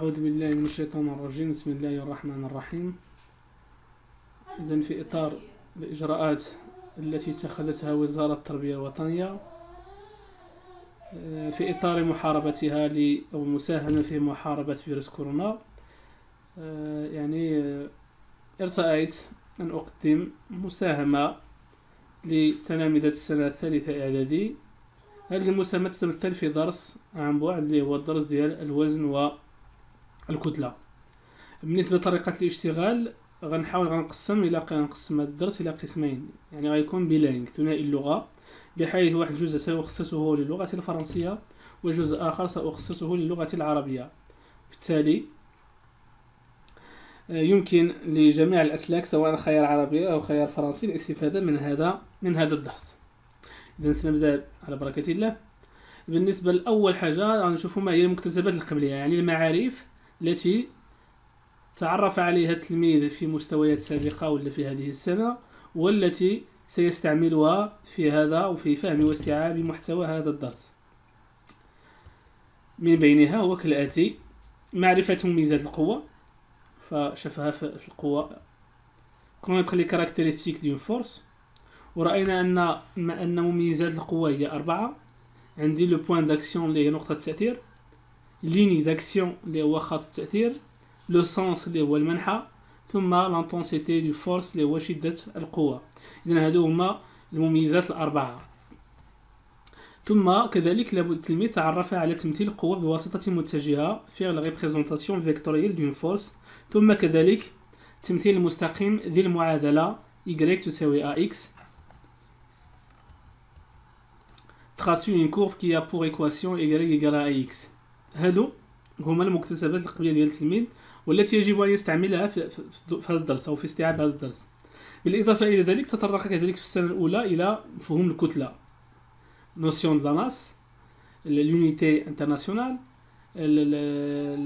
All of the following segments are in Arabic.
أعوذ بالله من الشيطان الرجيم بسم الله الرحمن الرحيم إذا في إطار الإجراءات التي اتخذتها وزارة التربية الوطنية آه، في إطار محاربتها أو المساهمة في محاربة فيروس كورونا آه، يعني آه، ارتأيت أن أقدم مساهمة لتلامذة السنة الثالثة إعدادي هذه المساهمة تتمثل في درس عن بعد اللي هو الدرس ديال الوزن و الكتله بالنسبه لطريقه الاشتغال غنحاول غنقسم الى غنقسم هذا الدرس الى قسمين يعني غيكون بلاين ثنائي اللغه بحيث واحد الجزء سأخصصه للغة الفرنسية وجزء آخر سأخصصه للغة العربية بالتالي آه، يمكن لجميع الأسلاك سواء خيار عربي أو خيار فرنسي الاستفادة من هذا من هذا الدرس إذا سنبدأ على بركة الله بالنسبة لأول حاجة غنشوفوا ما هي المكتسبات القبلية يعني المعارف التي تعرف عليها التلميذ في مستويات سابقة ولا في هذه السنة والتي سيستعملها في هذا وفي فهم واستيعاب محتوى هذا الدرس من بينها هو كالآتي معرفة ميزات القوة فشافها في القوة كونيتر لي كاركتيرستيك دون فورس ورأينا أن أن مميزات القوة هي أربعة عندي لو بوان داكسيون اللي هي نقطة التأثير ليني داكسيون اللي هو خط التاثير لو سونس اللي هو المنحى ثم لانتونسيتي دو فورس اللي هو شده القوه اذا هادو هما المميزات الاربعه ثم كذلك لابد التلميذ تعرف على تمثيل القوة بواسطة متجهة في ريبريزونطاسيون فيكتوريال دون فورس ثم كذلك تمثيل المستقيم ذي المعادلة y تساوي ax تراسي une courbe qui a pour équation y égale à x هادو هما المكتسبات القبليه ديال التلميذ والتي يجب ان يستعملها في, في هذا الدرس او في استيعاب هذا الدرس بالاضافه الى ذلك تطرق كذلك في السنه الاولى الى مفهوم الكتله نوسيون دو ماس لونيتي انترناسيونال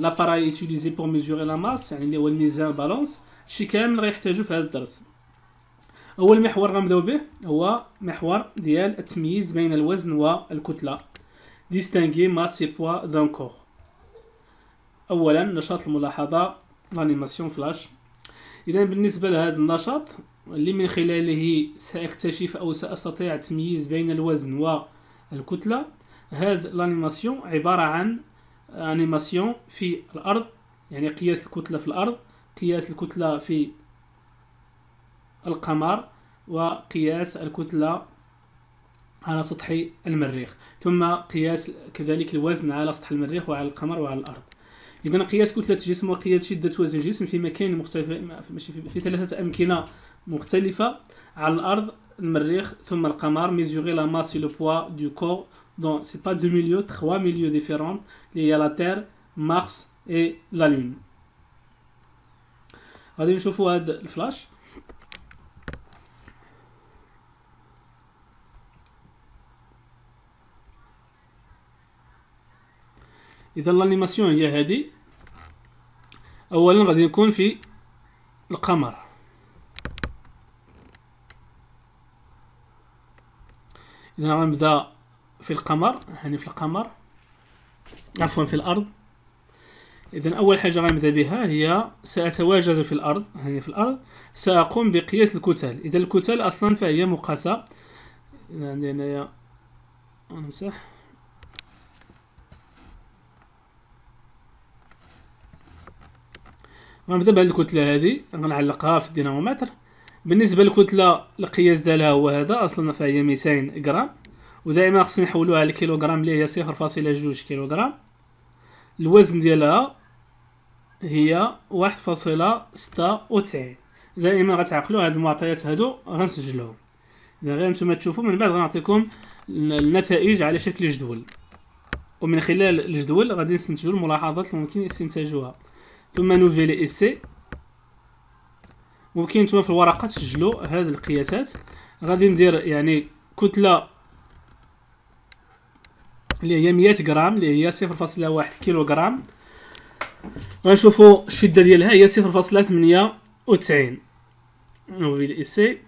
لاباراي utilisé بور ميزوري la masse يعني اللي هو الميزان بالانس شي كامل غيحتاجو في هذا الدرس اول محور غنبداو به هو محور ديال التمييز بين الوزن والكتله distinguer masse et poids d'un corps أولا نشاط الملاحظة لانيماسيون فلاش إذا بالنسبة لهذا النشاط اللي من خلاله سأكتشف أو سأستطيع تمييز بين الوزن والكتلة هذا الأنيماسيون عبارة عن أنيماسيون في الأرض يعني قياس الكتلة في الأرض قياس الكتلة في القمر وقياس الكتلة على سطح المريخ ثم قياس كذلك الوزن على سطح المريخ وعلى القمر وعلى الأرض إذا قياس كتلة جسم وقياس شدة وزن جسم في مكان مختلف في ثلاثة أمكنة مختلفة على الأرض المريخ ثم القمر ميزوري لا ماس لو بوا دو كور دون سي با دو ميليو تخوا ميليو ديفيرون اللي هي لا تير مارس اي لا لون غادي نشوفوا هاد الفلاش اذا الانيماسيون هي هذه اولا غادي يكون في القمر اذا غنبدا في القمر هاني في القمر عفوا في الارض اذا اول حاجه غنبدا بها هي ساتواجد في الارض هاني في الارض ساقوم بقياس الكتل اذا الكتل اصلا فهي مقاسه عندي هنايا نمسح غنبدا بهاد الكتله هادي غنعلقها في الدينامومتر بالنسبه للكتله القياس ديالها هو هذا اصلا فهي 200 غرام ودائما خصنا نحولوها لكيلوغرام اللي هي 0.2 كيلوغرام الوزن ديالها هي 1.96 دائما غتعقلوا هاد المعطيات هادو غنسجلوهم اذا غير نتوما تشوفوا من بعد غنعطيكم النتائج على شكل جدول ومن خلال الجدول غادي نستنتجوا الملاحظات اللي ممكن استنتاجوها ثم اي سي ممكن نتوما في الورقة تسجلوا هذه القياسات غادي ندير يعني كتلة اللي هي مية غرام اللي هي صفر فاصلة واحد الشدة ديالها هي صفر فاصلة اي سي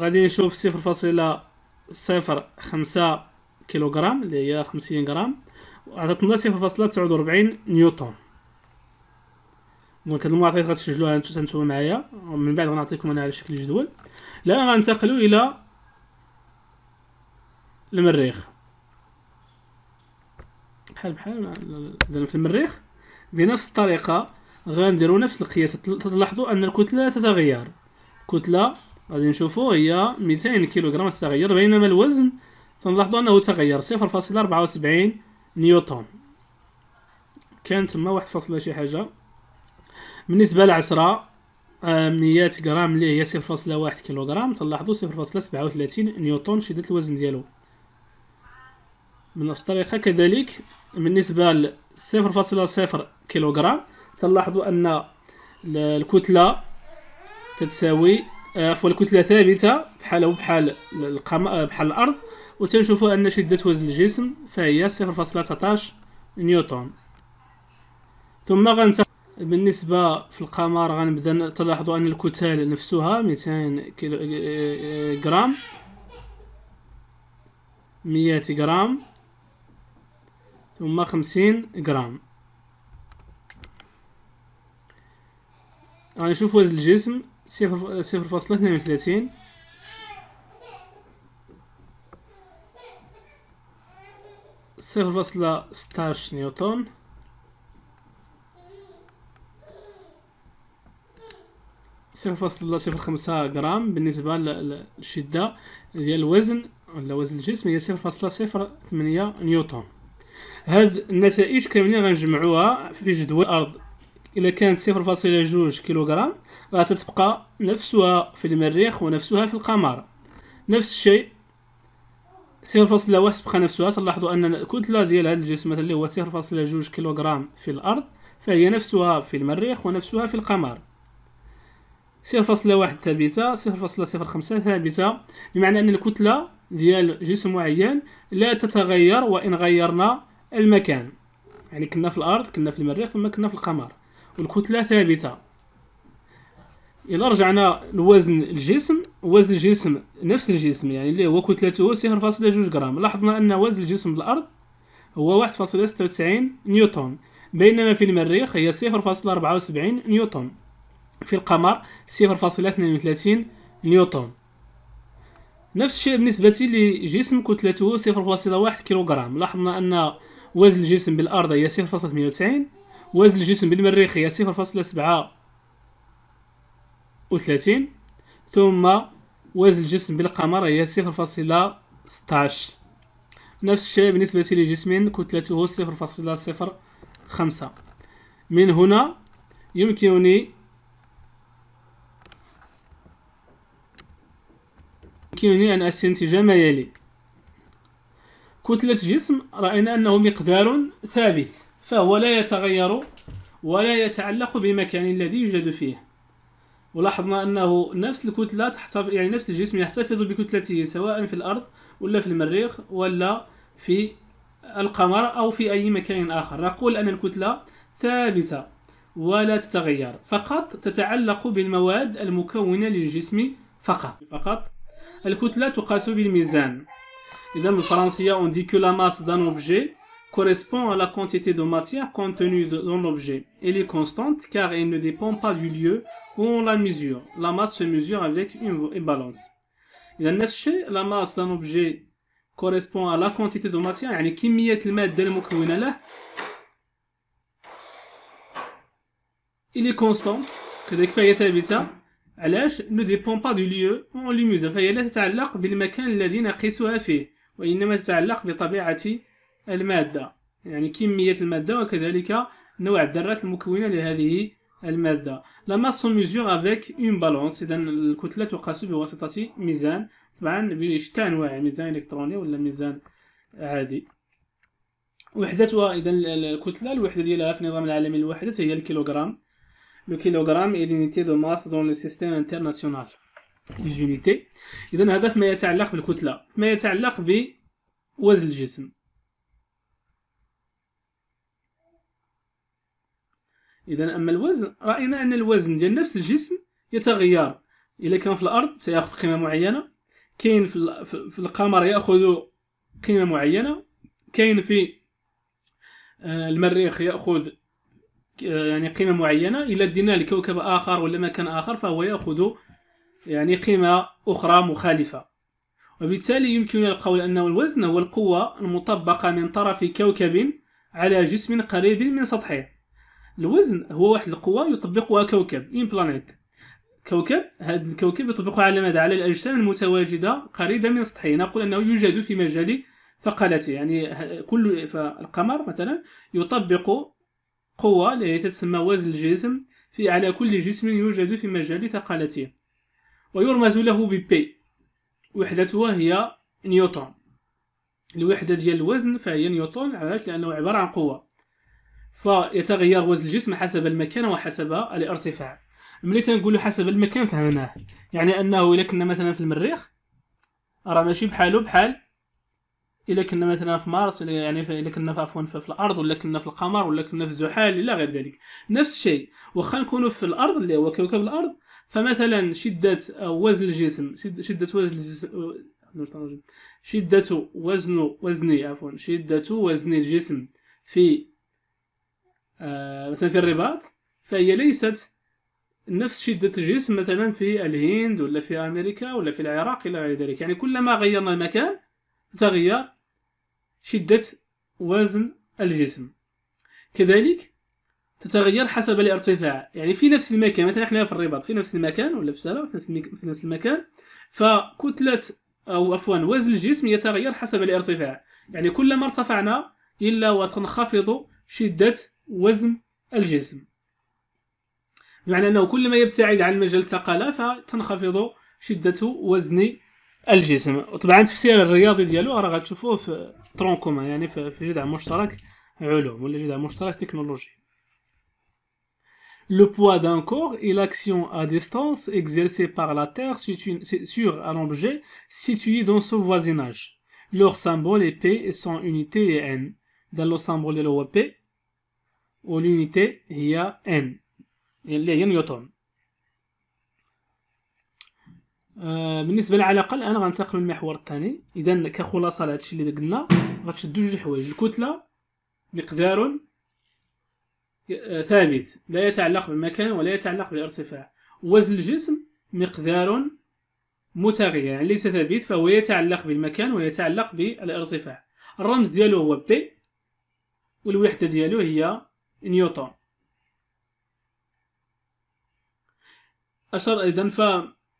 غادي نشوف صفر صفر خمسة كيلوغرام اللي هي خمسين غرام عطاتنا صفر فاصلة تسعود وربعين نيوتن دونك هاد المعطيات غتسجلوها انتو تانتو معايا ومن بعد غنعطيكم انا على شكل جدول الان غننتقلوا الى المريخ بحال بحال في المريخ بنفس الطريقه غنديروا نفس القياس تلاحظوا ان الكتله تتغير كتله غادي نشوفوا هي 200 كيلوغرام تتغير بينما الوزن تنلاحظوا انه تغير 0.74 نيوتن كان تما واحد فاصلة شي حاجه بالنسبه للعشره آه، مية غرام اللي هي صفر فاصلة واحد كيلوغرام تلاحظوا صفر فاصلة سبعة وثلاثين نيوتن شدة الوزن ديالو بنفس الطريقة كذلك بالنسبة لصفر فاصلة صفر كيلوغرام تلاحظوا أن الكتلة تتساوي آه، عفوا الكتلة ثابتة بحال بحال القم... آه، بحال الأرض وتنشوفوا أن شدة وزن الجسم فهي صفر فاصلة 0.19 نيوتن ثم غنتقل بالنسبة في القمر غنبدا تلاحظوا أن الكتل نفسها 200 كيلو غرام آه، آه، 100 غرام ثم 50 غرام غنشوف وزن الجسم صفر فاصلة اثنين وثلاثين صفر فاصلة ستاش نيوتون 0.05 غرام بالنسبه للشده ديال الوزن ولا وزن الجسم هي 0.08 نيوتن هاد النتائج كاملين غنجمعوها في جدول الارض الا كانت 0.2 كيلوغرام راه تتبقى نفسها في المريخ ونفسها في القمر نفس الشيء 0.1 تبقى نفسها تلاحظوا ان الكتله ديال هذا الجسم مثلا اللي هو 0.2 كيلوغرام في الارض فهي نفسها في المريخ ونفسها في القمر 0.1 ثابته 0.05 ثابته بمعنى ان الكتله ديال جسم معين لا تتغير وان غيرنا المكان يعني كنا في الارض كنا في المريخ ثم كنا في القمر والكتله ثابته الا رجعنا لوزن الجسم وزن الجسم نفس الجسم يعني اللي هو كتلته 0.2 غرام لاحظنا ان وزن الجسم بالارض هو 1.96 نيوتن بينما في المريخ هي 0.74 نيوتن في القمر 0.32 نيوتن نفس الشيء بالنسبة لجسم كتلته 0.1 كيلوغرام لاحظنا أن وزن الجسم بالأرض هي 0.98 وزن الجسم بالمريخ هي 0.37 ثم وزن الجسم بالقمر هي 0.16 نفس الشيء بالنسبة لجسم كتلته 0.05 من هنا يمكنني يمكنني يعني أن أستنتج ما يلي كتلة جسم رأينا أنه مقدار ثابت فهو لا يتغير ولا يتعلق بمكان الذي يوجد فيه ولاحظنا أنه نفس الكتلة تحتفظ يعني نفس الجسم يحتفظ بكتلته سواء في الأرض ولا في المريخ ولا في القمر أو في أي مكان آخر نقول أن الكتلة ثابتة ولا تتغير فقط تتعلق بالمواد المكونة للجسم فقط فقط dans français, on dit que la masse d'un objet correspond à la quantité de matière contenue dans l'objet. Elle est constante car elle ne dépend pas du lieu où on la mesure. La masse se mesure avec une balance. La masse d'un objet correspond à la quantité de matière دو qui يعني كمية المادة المكونة علاش نو ديبون با دو ليو اون لي ميزا فهي لا تتعلق بالمكان الذي نقيسها فيه وانما تتعلق بطبيعه الماده يعني كميه الماده وكذلك نوع الذرات المكونه لهذه الماده لا ماس ميزور افيك اون بالونس اذا الكتله تقاس بواسطه ميزان طبعا بشتى انواع ميزان الكتروني ولا ميزان عادي وحدتها اذا الكتله الوحده ديالها في نظام العالمي للوحدات هي الكيلوغرام لو كيلوغرام اي لونيتي دو ماس دون لو سيستيم انترناسيونال دي يونيتي اذا هذا فيما يتعلق بالكتله فيما يتعلق بوزن الجسم اذا اما الوزن راينا ان الوزن ديال نفس الجسم يتغير الا كان في الارض سياخذ قيمه معينه كاين في, في القمر ياخذ قيمه معينه كاين في المريخ ياخذ يعني قيمه معينه الا اديناه لكوكب اخر ولا مكان اخر فهو ياخذ يعني قيمه اخرى مخالفه وبالتالي يمكننا القول أن الوزن هو القوة المطبقة من طرف كوكب على جسم قريب من سطحه الوزن هو واحد القوة يطبقها كوكب إن بلانيت كوكب هذا الكوكب يطبقها على ماذا على الأجسام المتواجدة قريبة من سطحه نقول أنه يوجد في مجال ثقلته يعني كل فالقمر مثلا يطبق قوة التي تتسمى وزن الجسم في على كل جسم يوجد في مجال ثقالته ويرمز له ب بي وحدتها هي نيوتن الوحدة ديال الوزن فهي نيوتن علاش لأنه عبارة عن قوة فيتغير وزن الجسم حسب المكان وحسب الارتفاع ملي تنقولوا حسب المكان فهمناه يعني انه الا كنا مثلا في المريخ راه ماشي بحالو بحال الا كنا مثلا في مارس يعني الا كنا في عفوا في الارض ولا كنا في القمر ولا كنا في زحل الى غير ذلك نفس الشيء واخا نكونوا في الارض اللي هو كوكب الارض فمثلا شده وزن الجسم شده وزن الجسم شده وزن وزني عفوا شده وزن الجسم في آه، مثلا في الرباط فهي ليست نفس شدة الجسم مثلا في الهند ولا في أمريكا ولا في العراق إلى غير ذلك يعني كلما غيرنا المكان تغير شدة وزن الجسم كذلك تتغير حسب الارتفاع يعني في نفس المكان مثلا احنا في الرباط في نفس المكان ولا في السلة في نفس المكان فكتلة او عفوا وزن الجسم يتغير حسب الارتفاع يعني كلما ارتفعنا الا وتنخفض شدة وزن الجسم بمعنى انه كلما يبتعد عن مجال الثقالة فتنخفض شدة وزن Le poids d'un corps et l'action à distance exercée par la Terre sur un objet situé dans son voisinage. Leur symbole est P et son unité est N. Dans le symbole de l'OP, P, l'unité est N. Il y a un Newton. آه، بالنسبه للعلاقه الان غننتقل للمحور الثاني اذا كخلاصه لهذا الشيء اللي قلنا غتشدوا جوج حوايج الكتله مقدار آه، ثابت لا يتعلق بالمكان ولا يتعلق بالارتفاع وزن الجسم مقدار متغير يعني ليس ثابت فهو يتعلق بالمكان ويتعلق بالارتفاع الرمز ديالو هو بي والوحدة ديالو هي نيوتن أشار أيضا ف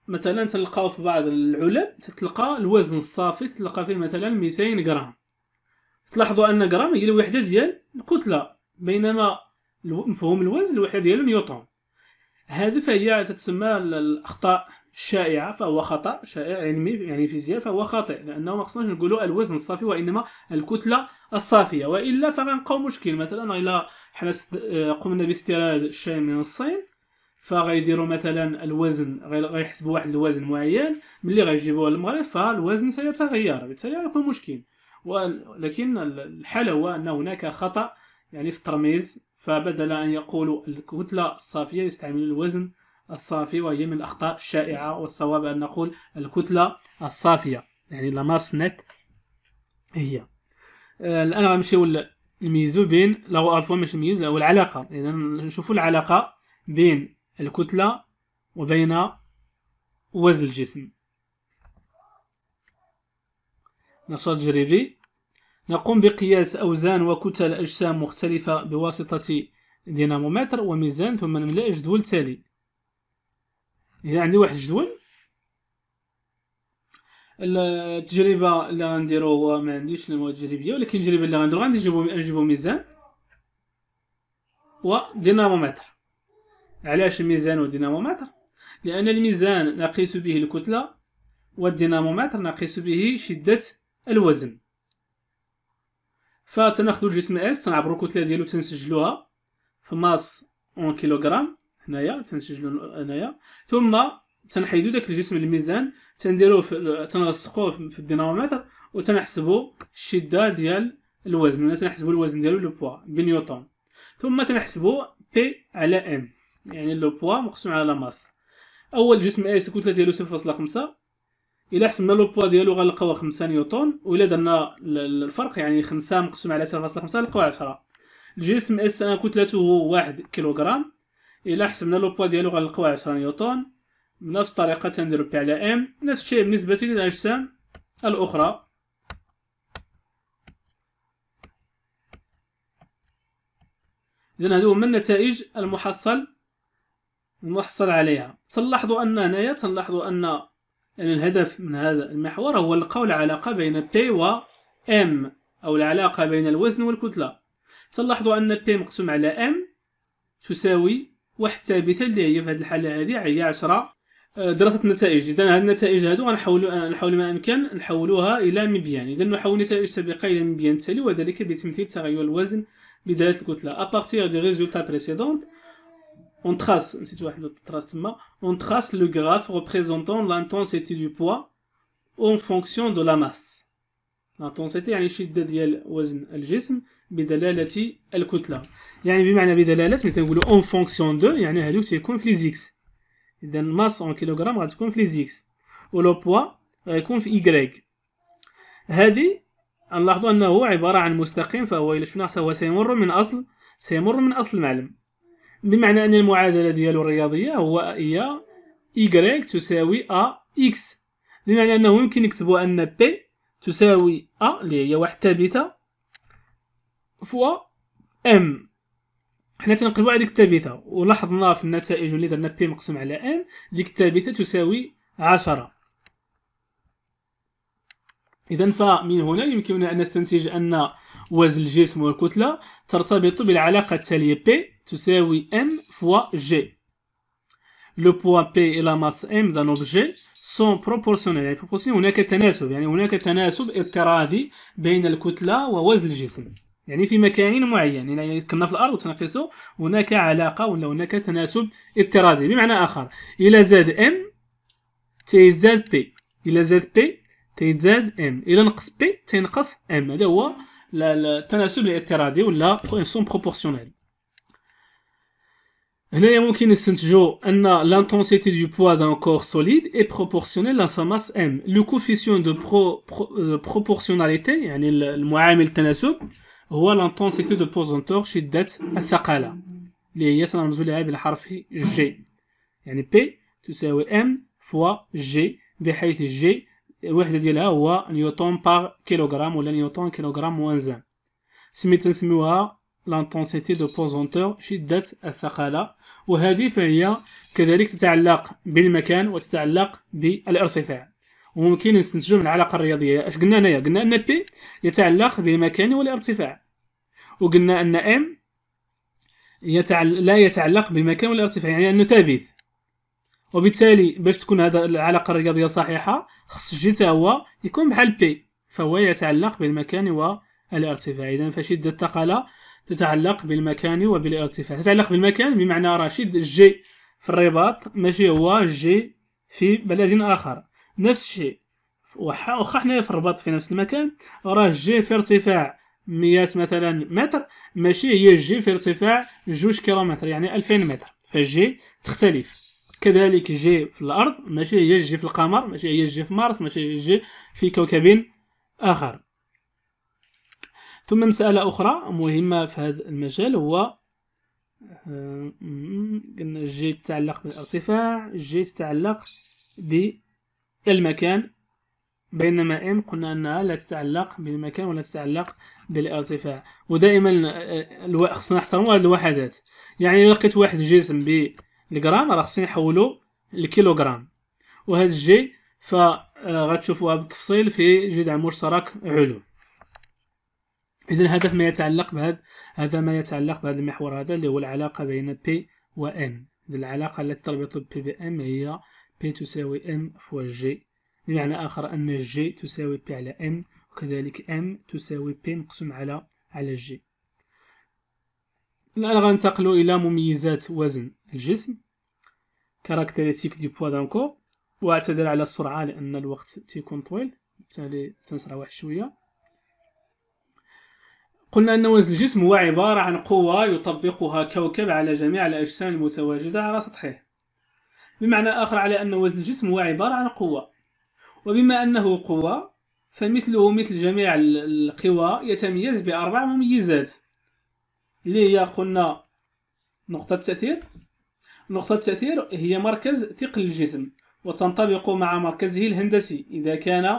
مثلا تلقاو في بعض العلب تتلقى الوزن الصافي تتلقى فيه مثلا 200 غرام تلاحظوا ان غرام هي الوحده ديال الكتله بينما مفهوم الوزن الوحده ديال نيوتن هذه فهي تتسمى الاخطاء الشائعه فهو خطا شائع علمي يعني فيزياء فهو خاطئ لانه ما خصناش نقولوا الوزن الصافي وانما الكتله الصافيه والا فغنلقاو مشكل مثلا الا حنا آه، قمنا باستيراد الشاي من الصين فغيديروا مثلا الوزن غيحسبوا واحد الوزن معين ملي غيجيبوه للمغرب فالوزن سيتغير بالتالي غيكون مشكل ولكن الحل هو ان هناك خطا يعني في الترميز فبدل ان يقولوا الكتله الصافيه يستعملوا الوزن الصافي وهي من الاخطاء الشائعه والصواب ان نقول الكتله الصافيه يعني لا ماس نت هي آه، الان غنمشيو للميزو بين لا عفوا ماشي الميزو العلاقه اذا نشوفوا العلاقه بين الكتلة وبين وزن الجسم نشاط تجريبي نقوم بقياس أوزان وكتل أجسام مختلفة بواسطة دينامومتر وميزان ثم نملأ الجدول التالي إذا عندي واحد الجدول التجربة اللي غنديرو هو ما عنديش المواد التجريبية ولكن التجربة اللي غنديرو غنجيبو ميزان ودينامومتر علاش الميزان والديناموميتر لأن الميزان نقيس به الكتلة والديناموميتر نقيس به شدة الوزن فتناخدو الجسم اس تنعبرو الكتلة ديالو تنسجلوها في ماس اون كيلوغرام هنايا تنسجلو هنايا ثم تنحيدو داك الجسم الميزان تنديروه في تنلصقوه في الديناموميتر وتنحسبو الشدة ديال الوزن ولا تنحسبو الوزن ديالو لو بوا بنيوتن ثم تنحسبو بي على ام يعني لو بوا مقسوم على ماس اول جسم اي الكتله ديالو 0.5 الا حسبنا لو بوا ديالو غنلقاو 5 نيوتن والا درنا الفرق يعني 5 مقسوم على 0.5 نلقاو 10 الجسم اس ان كتلته هو 1 كيلوغرام الا حسبنا لو بوا ديالو غنلقاو 10 نيوتن بنفس الطريقه تنديرو بي على ام نفس الشيء بالنسبه للاجسام الاخرى إذا هذو هما النتائج المحصل المحصل عليها تلاحظوا أن هنايا تلاحظوا أن يعني الهدف من هذا المحور هو لقاء العلاقة بين بي و ام أو العلاقة بين الوزن والكتلة تلاحظوا أن بي مقسوم على ام تساوي واحد ثابته اللي هي في هذه الحالة هذه هي 10 آه، دراسة النتائج إذا هذه النتائج هذو غنحاولوا نحاول ما أمكن نحولوها إلى مبيان إذا نحول النتائج السابقه إلى مبيان التالي وذلك بتمثيل تغير الوزن بدالة الكتلة أبارتيغ دي ريزولتا بريسيدونت on trace نسيت واحد التراس تما on trace le graphe représentant l'intensité du poids en fonction de la masse l'intensité يعني الشده ديال وزن الجسم بدلاله الكتله يعني بمعنى بدلاله مثلا نقولوا اون فونكسيون دو يعني هذوك تيكون في لي زيكس اذا الماس اون كيلوغرام غتكون في لي زيكس لو بوا غيكون في ايكغيك هذه نلاحظوا انه عباره عن مستقيم فهو الا شفناه هو سيمر من اصل سيمر من اصل المعلم بمعنى ان المعادله ديالو الرياضيه هو هي y تساوي a x بمعنى انه يمكن نكتبوا ان p تساوي a اللي هي واحد ثابته فوا m حنا تنقلبوا على ديك الثابته ولاحظنا في النتائج اللي درنا بي مقسوم على ام ديك الثابته تساوي 10 إذا فمن هنا يمكننا أن نستنتج أن وزن الجسم والكتلة ترتبط بالعلاقة التالية P تساوي M فوا G. لو بوا P اي لا ماس M دان اوبجي سون بروبورسيونيل يعني بروبورسيونيل هناك تناسب يعني هناك تناسب اضطرادي بين الكتلة ووزن الجسم يعني في مكان معين يعني كنا في الارض وتنقصوا هناك علاقه ولا هناك تناسب اضطرادي بمعنى اخر الى زاد ام تيزداد بي الى زاد بي تيتزاد ام الى نقص بي تينقص ام هذا هو التناسب الاعتراضي ولا سون بروبورسيونيل هنايا ممكن نستنتجو ان لانتونسيتي دو بوا دان كور سوليد اي بروبورسيونيل لا ماس ام لو كوفيسيون دو بروبورسيوناليتي يعني المعامل التناسب هو لانتونسيتي دو بوزونتور شده الثقاله اللي هي تنرمزو لها بالحرف جي يعني بي تساوي ام فوا جي بحيث جي الوحده ديالها هو نيوتن بار كيلوغرام ولا نيوتن كيلوغرام وانزام سميت نسميوها لانتونسيتي دو بوزونتور شده الثقاله وهذه فهي كذلك تتعلق بالمكان وتتعلق بالارتفاع وممكن نستنتجو من العلاقه الرياضيه اش قلنا هنايا قلنا ان بي يتعلق بالمكان والارتفاع وقلنا ان ام يتعل... لا يتعلق بالمكان والارتفاع يعني انه ثابت وبالتالي باش تكون هذا العلاقه الرياضيه صحيحه خص جي حتى هو يكون بحال بي فهو يتعلق بالمكان والارتفاع اذا فشده الثقله تتعلق بالمكان وبالارتفاع تتعلق بالمكان بمعنى راه شد جي في الرباط ماشي هو جي في بلد اخر نفس الشيء واخا حنايا في الرباط في نفس المكان راه جي في ارتفاع 100 مثلا متر ماشي هي جي في ارتفاع جوج كيلومتر يعني 2000 متر فجي تختلف كذلك جي في الارض ماشي هي جي في القمر ماشي هي جي في مارس ماشي هي جي في كوكب اخر ثم مسألة أخرى مهمة في هذا المجال هو آه، قلنا جي تتعلق بالارتفاع جي تتعلق بالمكان بينما ام قلنا انها لا تتعلق بالمكان ولا تتعلق بالارتفاع ودائما آه، آه، خصنا نحترموا هذه الوحدات يعني لقيت واحد جسم ب الجرام راه خصني نحولو لكيلوغرام وهذا الجي آه، غتشوفوها بالتفصيل في جدع مشترك علو اذا هذا ما يتعلق بهذا هذا ما يتعلق بهذا المحور هذا اللي هو العلاقه بين بي و ام العلاقه التي تربط بي بام هي بي تساوي ام فوا جي بمعنى اخر ان جي تساوي بي على ام وكذلك ام تساوي بي مقسوم على على جي الآن غنتقلوا إلى مميزات وزن الجسم كاركتيرستيك دي بوا دان كور واعتذر على السرعة لأن الوقت تيكون طويل بالتالي تنسرع واحد شوية قلنا أن وزن الجسم هو عبارة عن قوة يطبقها كوكب على جميع الأجسام المتواجدة على سطحه بمعنى آخر على أن وزن الجسم هو عبارة عن قوة وبما أنه قوة فمثله مثل جميع القوى يتميز بأربع مميزات اللي هي قلنا نقطة التأثير نقطة التأثير هي مركز ثقل الجسم وتنطبق مع مركزه الهندسي إذا كان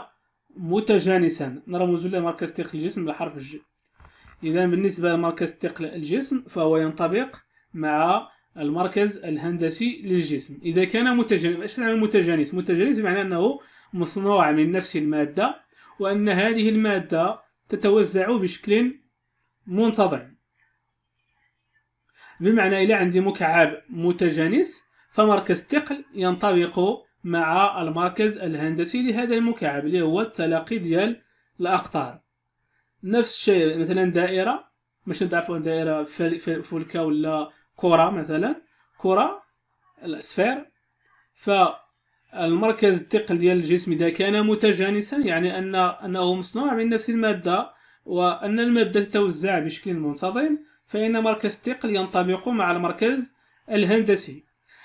متجانسا نرمز له مركز ثقل الجسم بحرف الج إذا بالنسبة لمركز ثقل الجسم فهو ينطبق مع المركز الهندسي للجسم إذا كان متجانس يعني متجانس؟ متجانس بمعنى أنه مصنوع من نفس المادة وأن هذه المادة تتوزع بشكل منتظم بمعنى إلى عندي مكعب متجانس فمركز ثقل ينطبق مع المركز الهندسي لهذا المكعب اللي هو التلاقي ديال الأقطار نفس الشيء مثلا دائرة مش عفوا دائرة فلكة ولا كرة مثلا كرة الأسفير فالمركز الثقل ديال الجسم إذا كان متجانسا يعني أن أنه مصنوع من نفس المادة وأن المادة تتوزع بشكل منتظم فإن مركز الثقل ينطبق مع المركز الهندسي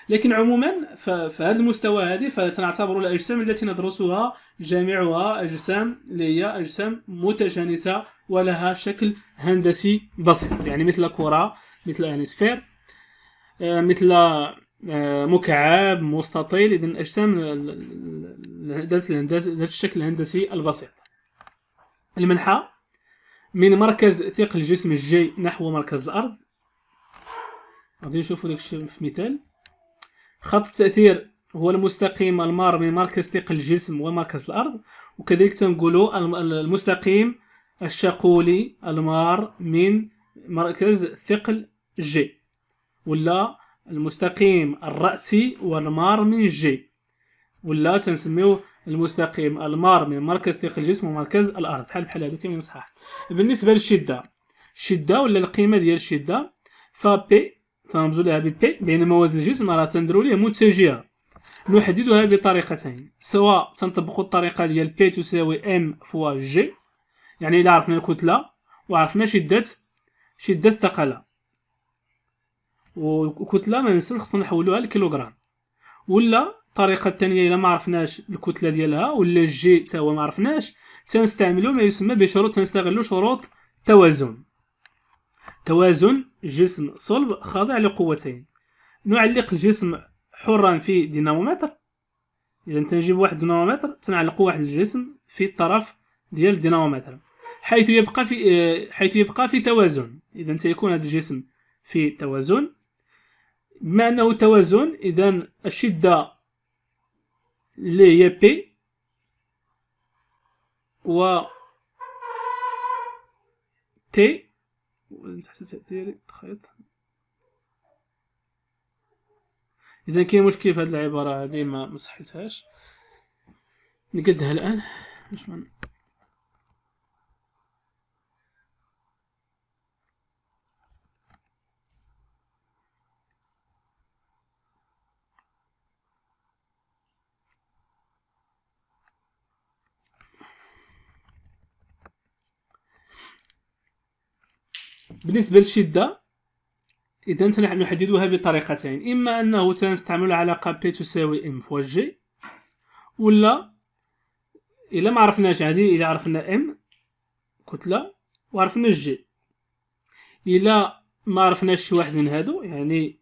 لكن عموما في هذا المستوى هذه فتنعتبر الأجسام التي ندرسها جميعها أجسام هي أجسام متجانسة ولها شكل هندسي بسيط يعني مثل كرة مثل يعني سفير آه، مثل آه، مكعب مستطيل إذن أجسام ذات الشكل الهندسي البسيط المنحة من مركز ثقل الجسم الجي نحو مركز الأرض غادي نشوفو داكشي في مثال خط التأثير هو المستقيم المار من مركز ثقل الجسم ومركز الأرض وكذلك تنقولو المستقيم الشقولي المار من مركز ثقل جي ولا المستقيم الرأسي والمار من جي ولا تنسميوه المستقيم المار من مركز تيق الجسم ومركز الارض بحال بحال هادو كاملين صحاح بالنسبه للشده الشده ولا القيمه ديال الشده فبي ليها لها ببي بينما وزن الجسم راه تنديرو ليه متجهه نحددها بطريقتين سواء تنطبقوا الطريقه ديال بي تساوي ام فوا جي يعني الا عرفنا الكتله وعرفنا شده شده الثقله وكتله ما ننساوش خصنا نحولوها لكيلوغرام ولا الطريقه الثانيه الا ما عرفناش الكتله ديالها ولا جي حتى هو ما عرفناش تنستعملوا ما يسمى بشروط تنستغلوا شروط توازن توازن جسم صلب خاضع لقوتين نعلق الجسم حرا في دينامومتر اذا تنجيب واحد دينامومتر تنعلق واحد الجسم في الطرف ديال الدينامومتر حيث يبقى في آه، حيث يبقى في توازن اذا تيكون هذا الجسم في توازن بما انه توازن اذا الشده لي بي و تي تحت الخيط اذا كاين مشكل في هذه العباره هذه ما مسحتهاش نقدها الان باش ما بالنسبه للشده اذا نحددها بطريقتين اما انه تنستعمل العلاقه بي تساوي ام فوا جي ولا الا ما عرفناش هذه الا عرفنا ام كتله وعرفنا جي الا ما عرفناش شي واحد من هادو يعني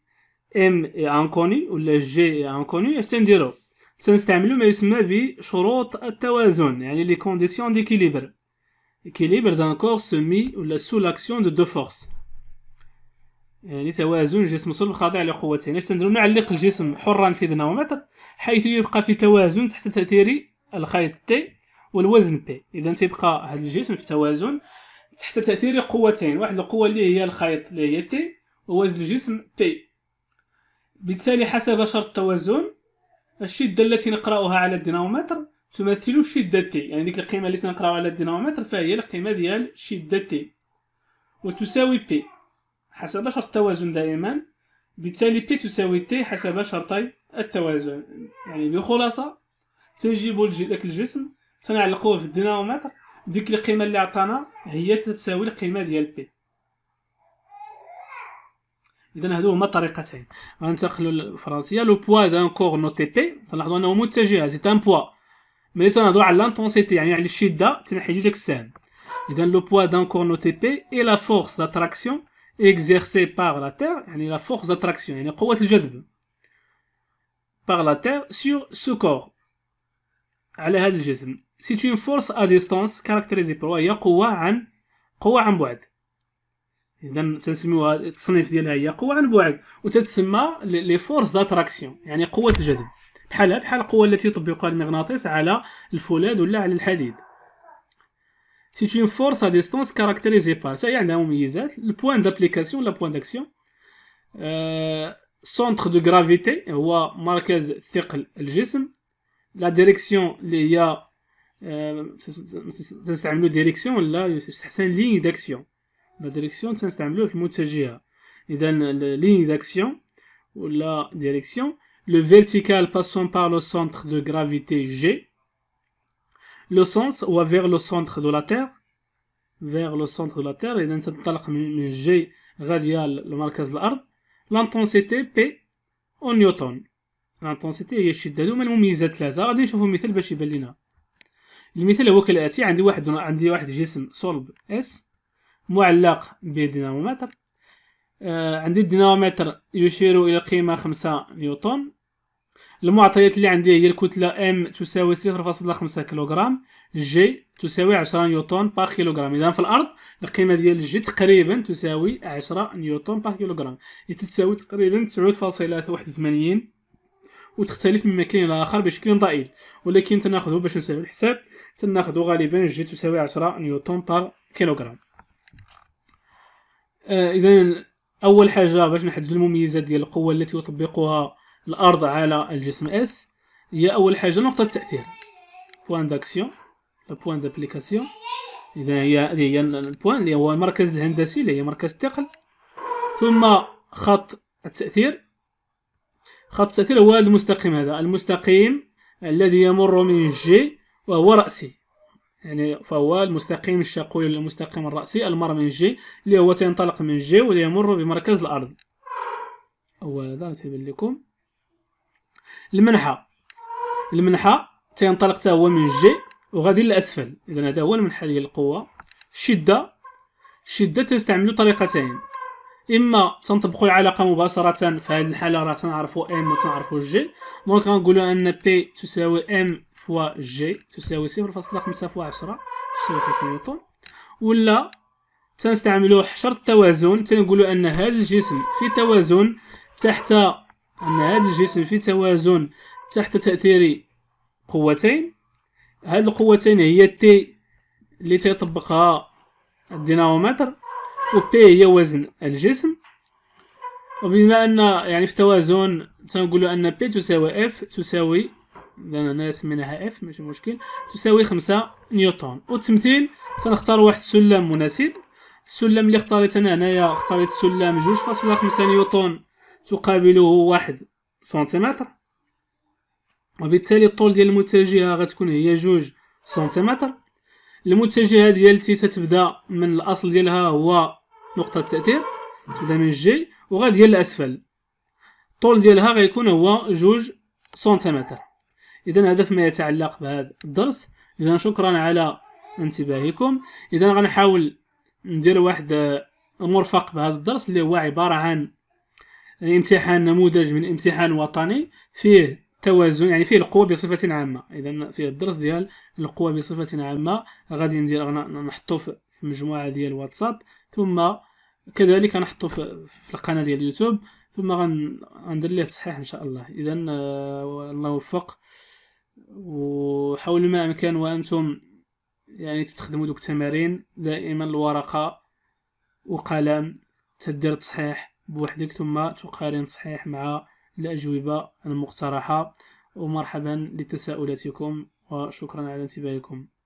ام اي انكوني ولا جي اي انكوني اش تنديرو تنستعملو ما يسمى بشروط التوازن يعني لي كونديسيون ديكيليبر équilibre d'un corps soumis ولا sous l'action de deux forces يعني توازن جسم صلب خاضع لقوتين اش تندرو نعلق الجسم حرا في دينامتر حيث يبقى في توازن تحت تاثير الخيط تي والوزن بي اذا تيبقى هذا الجسم في توازن تحت تاثير قوتين واحد القوه اللي هي الخيط اللي هي تي ووزن الجسم بي بالتالي حسب شرط التوازن الشده التي نقراها على الدينامتر تمثل شدة تي يعني ديك القيمة اللي تنقراو على الدينامومتر فهي القيمة ديال شدة تي وتساوي بي حسب شرط التوازن دائما بالتالي بي تساوي تي حسب شرطي التوازن يعني بخلاصة تنجيبو داك الجسم تنعلقوه في الدينامومتر ديك القيمة اللي عطانا هي تساوي القيمة ديال بي اذا هادو هما الطريقتين غننتقلوا للفرنسيه لو بوا دان كور نوتي بي تلاحظوا انه متجه سي ان بوا ملي تنهضروا على لانتونسيتي يعني على الشده تنحيدو داك السهم اذا لو بوا دان كورنو تي بي اي لا فورس داتراكسيون اكزيرسي باغ لا تير يعني لا فورس داتراكسيون يعني قوه الجذب باغ لا تير سور سو كور على هذا الجسم سي اون فورس ا ديستانس كاركتريزي بو هي قوه عن قوه عن بعد اذا تنسميوها التصنيف ديالها هي قوه عن بعد وتتسمى لي فورس داتراكسيون يعني قوه الجذب بحالها بحال القوة التي يطبقها المغناطيس على الفولاذ ولا على الحديد سي اون فورس ا ديستونس كاركتيريزي بار سي عندها مميزات البوان دابليكاسيون لا بوان داكسيون سونتر دو غرافيتي هو مركز ثقل الجسم لا ديريكسيون اللي هي تنستعملو ديريكسيون ولا يستحسن ليني داكسيون لا ديريكسيون تنستعملوه في المتجهه اذا ليني داكسيون ولا ديريكسيون le vertical passant par le centre de gravité G, le sens va vers le centre de la Terre, vers le centre de la Terre, et dans cette G radial, le marquez de l'Arbre, l'intensité P en Newton. L'intensité est chida, ou mais mise à l'aise. Alors, je vais vous montrer le المثال هو كالاتي عندي واحد عندي واحد جسم صلب اس معلق بدينامومتر آه، عندي الدينامتر يشير إلى قيمة خمسة نيوتن المعطيات اللي عندي هي الكتلة ام تساوي صفر فاصلة خمسة كيلوغرام جي تساوي عشرة نيوتن باغ كيلوغرام إذا في الأرض القيمة ديال جي تقريبا تساوي عشرة نيوتن باغ كيلوغرام إذا تساوي تقريبا تسعود فاصلة واحد وثمانين وتختلف من مكان لآخر بشكل ضئيل ولكن تناخذه باش نسوي الحساب تناخذه غالبا جي تساوي عشرة نيوتن باغ كيلوغرام إذا اول حاجه باش نحدد المميزات ديال القوه التي يطبقها الارض على الجسم اس هي اول حاجه نقطه التاثير بوان داكسيون بوان دابليكاسيون اذا هي هذه هي البوان اللي هو المركز الهندسي اللي هي مركز الثقل ثم خط التاثير خط التاثير هو المستقيم هذا المستقيم الذي يمر من جي وهو راسي يعني فهو المستقيم الشقوي المستقيم الرأسي المر من جي اللي هو تنطلق من جي ويمر بمركز الأرض هو هذا تيبان لكم المنحى المنحى تينطلق حتى هو من جي وغادي للأسفل إذا هذا هو المنحى ديال القوة الشدة الشدة تستعمل طريقتين اما تنطبقوا العلاقه مباشره في هذه الحاله راه تنعرفوا ام وتنعرفوا جي دونك غنقولوا ان بي تساوي ام فوا جي تساوي صفر فاصلة خمسة فوا عشرة تساوي خمسة نيوتن ولا تنستعملو شرط التوازن تنقولو ان هذا الجسم في توازن تحت ان هذا الجسم في توازن تحت تاثير قوتين هاد القوتين هي تي اللي تيطبقها الديناومتر و بي هي وزن الجسم وبما ان يعني في توازن تنقولو ان بي تساوي اف تساوي لأن انا سميناها اف ماشي مشكل تساوي خمسة نيوتن والتمثيل تنختار واحد السلم مناسب السلم اللي اختاريت انا هنايا اختاريت سلم جوج فاصلة خمسة نيوتن تقابله واحد سنتيمتر وبالتالي الطول ديال المتجهة غتكون هي جوج سنتيمتر المتجهة ديال تتبدا من الأصل ديالها هو نقطة التأثير تبدا من جي وغادي للأسفل الطول ديالها غيكون هو جوج سنتيمتر إذا هذا فيما يتعلق بهذا الدرس إذا شكرا على انتباهكم إذا غنحاول ندير واحد المرفق بهذا الدرس اللي هو عبارة عن امتحان نموذج من امتحان وطني فيه توازن يعني فيه القوة بصفة عامة إذا فيه الدرس ديال القوة بصفة عامة غادي ندير نحطو في مجموعة ديال الواتساب ثم كذلك نحطو في القناة ديال اليوتيوب ثم غندير ليه تصحيح ان شاء الله اذا آه، الله يوفق وحاولوا ما امكن وانتم يعني تستخدموا دوك التمارين دائما الورقه وقلم تدير تصحيح بوحدك ثم تقارن تصحيح مع الاجوبه المقترحه ومرحبا لتساؤلاتكم وشكرا على انتباهكم